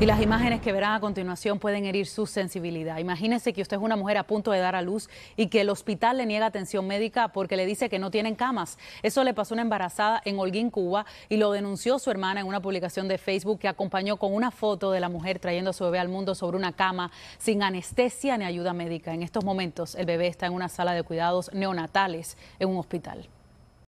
Y las imágenes que verán a continuación pueden herir su sensibilidad. Imagínense que usted es una mujer a punto de dar a luz y que el hospital le niega atención médica porque le dice que no tienen camas. Eso le pasó a una embarazada en Holguín, Cuba, y lo denunció su hermana en una publicación de Facebook que acompañó con una foto de la mujer trayendo a su bebé al mundo sobre una cama sin anestesia ni ayuda médica. En estos momentos el bebé está en una sala de cuidados neonatales en un hospital.